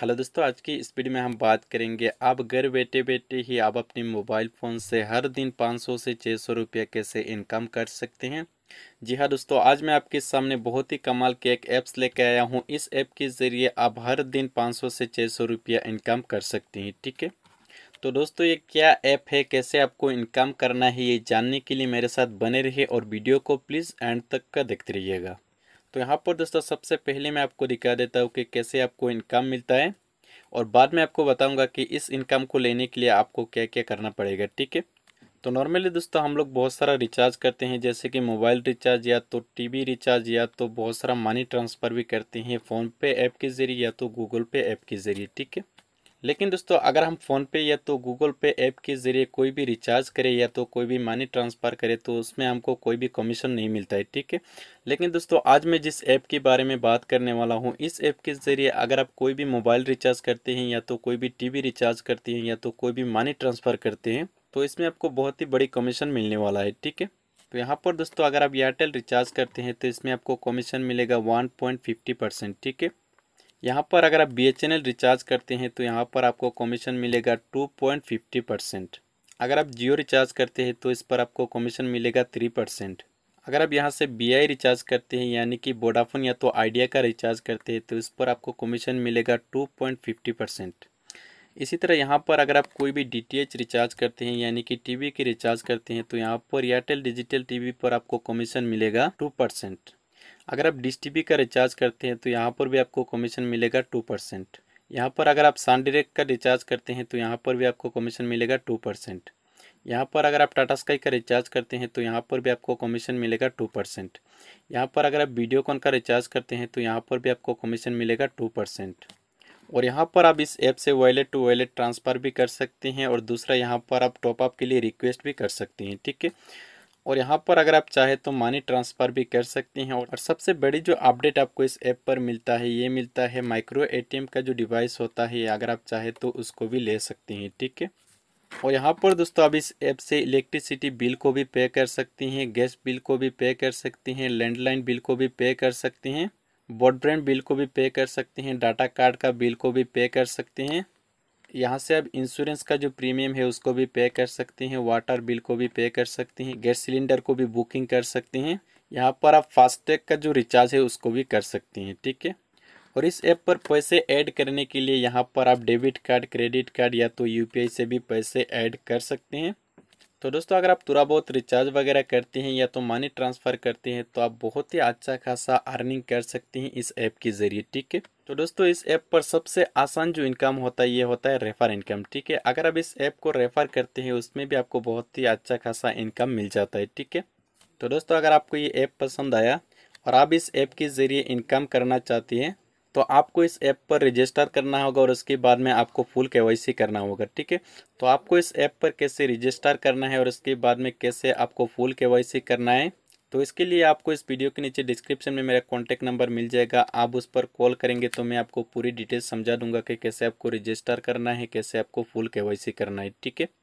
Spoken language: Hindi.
हेलो दोस्तों आज की इस वीडियो में हम बात करेंगे आप घर बैठे बैठे ही आप अपने मोबाइल फ़ोन से हर दिन 500 से 600 रुपया कैसे इनकम कर सकते हैं जी हाँ दोस्तों आज मैं आपके सामने बहुत ही कमाल के एक ऐप्स लेके आया हूँ इस ऐप के ज़रिए आप हर दिन 500 से 600 रुपया इनकम कर सकते हैं ठीक है तो दोस्तों ये क्या ऐप है कैसे आपको इनकम करना है ये जानने के लिए मेरे साथ बने रहिए और वीडियो को प्लीज़ एंड तक का देखते रहिएगा तो यहाँ पर दोस्तों सबसे पहले मैं आपको दिखा देता हूँ कि कैसे आपको इनकम मिलता है और बाद में आपको बताऊँगा कि इस इनकम को लेने के लिए आपको क्या क्या करना पड़ेगा ठीक है तो नॉर्मली दोस्तों हम लोग बहुत सारा रिचार्ज करते हैं जैसे कि मोबाइल रिचार्ज या तो टीवी रिचार्ज या तो बहुत सारा मनी ट्रांसफ़र भी करते हैं फ़ोनपे ऐप के ज़रिए या तो गूगल पे ऐप के ज़रिए ठीक है लेकिन दोस्तों अगर हम फ़ोनपे या तो गूगल पे ऐप के ज़रिए कोई भी रिचार्ज करें या तो कोई भी मनी ट्रांसफ़र करें तो उसमें हमको कोई भी कमीशन नहीं मिलता है ठीक है लेकिन दोस्तों आज मैं जिस ऐप के बारे में बात करने वाला हूँ इस ऐप के ज़रिए अगर आप कोई भी मोबाइल रिचार्ज करते हैं या तो कोई भी टी रिचार्ज करते हैं या तो कोई भी मनी ट्रांसफ़र करते हैं तो इसमें आपको बहुत ही बड़ी कमीशन मिलने वाला है ठीक है तो यहाँ पर दोस्तों अगर आप एयरटेल रिचार्ज करते हैं तो इसमें आपको कमीशन मिलेगा वन पॉइंट फिफ्टी परसेंट ठीक है यहाँ पर अगर आप बी रिचार्ज करते हैं तो यहाँ पर आपको कमीशन मिलेगा टू पॉइंट फिफ्टी परसेंट अगर आप जियो रिचार्ज करते हैं तो इस पर आपको कमीशन मिलेगा थ्री परसेंट अगर आप यहाँ से बी रिचार्ज करते हैं यानी कि वोडाफोन या तो आइडिया का रिचार्ज करते हैं तो इस पर आपको कमीशन मिलेगा टू पॉइंट फिफ्टी परसेंट इसी तरह यहाँ पर अगर आप कोई भी डी रिचार्ज करते हैं यानी कि टी की रिचार्ज करते हैं तो यहाँ पर एयरटेल डिजिटल टी पर आपको कमीशन मिलेगा टू परसेंट अगर आप डिस टी का रिचार्ज करते हैं तो यहाँ पर भी आपको कमीशन मिलेगा टू परसेंट यहाँ पर अगर आप सन डिरेक्ट का रिचार्ज करते हैं तो यहाँ पर भी आपको कमीशन मिलेगा टू परसेंट यहाँ पर अगर आप टाटा स्काई का रिचार्ज करते हैं तो यहाँ पर भी आपको कमीशन मिलेगा टू परसेंट यहाँ पर अगर आप वीडियोकॉन का रिचार्ज करते हैं तो यहाँ पर भी आपको कमीशन मिलेगा टू परसेंट और यहाँ पर आप इस ऐप से वॉलेट टू वॉलेट ट्रांसफ़र भी कर सकते हैं और दूसरा यहाँ पर आप टॉपअप के लिए रिक्वेस्ट भी कर सकते हैं ठीक है और यहाँ पर अगर आप चाहे तो मनी ट्रांसफ़र भी कर सकते हैं और सबसे बड़ी जो अपडेट आपको इस ऐप पर मिलता है ये मिलता है माइक्रो एटीएम का जो डिवाइस होता है अगर आप चाहे तो उसको भी ले सकते हैं ठीक है और यहाँ पर दोस्तों आप इस ऐप से इलेक्ट्रिसिटी बिल को भी पे कर सकते हैं गैस बिल को भी पे कर सकते हैं लैंडलाइन बिल को भी पे कर सकते हैं ब्रॉडबैंड बिल को भी पे कर सकते हैं डाटा कार्ड का बिल को भी पे कर सकते हैं यहाँ से आप इंश्योरेंस का जो प्रीमियम है उसको भी पे कर सकते हैं वाटर बिल को भी पे कर सकते हैं गैस सिलेंडर को भी बुकिंग कर सकते हैं यहाँ पर आप फास्टैग का जो रिचार्ज है उसको भी कर सकते हैं ठीक है और इस ऐप पर पैसे ऐड करने के लिए यहाँ पर आप डेबिट कार्ड क्रेडिट कार्ड या तो यू से भी पैसे ऐड कर सकते हैं तो दोस्तों अगर आप थोड़ा बहुत रिचार्ज वगैरह करते हैं या तो मनी ट्रांसफ़र करते हैं तो आप बहुत ही अच्छा खासा अर्निंग कर सकते हैं इस ऐप के ज़रिए ठीक है तो दोस्तों इस ऐप पर सबसे आसान जो इनकम होता है ये होता है रेफर इनकम ठीक है अगर आप इस ऐप को रेफ़र करते हैं उसमें भी आपको बहुत ही अच्छा खासा इनकम मिल जाता है ठीक है तो दोस्तों अगर आपको ये ऐप पसंद आया और आप इस ऐप के ज़रिए इनकम करना चाहती हैं तो आपको इस ऐप पर रजिस्टर करना होगा और उसके बाद में आपको फुल के करना होगा ठीक है तो आपको इस ऐप पर कैसे रजिस्टर करना है और उसके बाद में कैसे आपको फुल के करना है तो इसके लिए आपको इस वीडियो के नीचे डिस्क्रिप्शन में मेरा कॉन्टैक्ट नंबर मिल जाएगा आप उस पर कॉल करेंगे तो मैं आपको पूरी डिटेल्स समझा दूंगा कि कैसे आपको रजिस्टर करना है कैसे आपको फुल के करना है ठीक है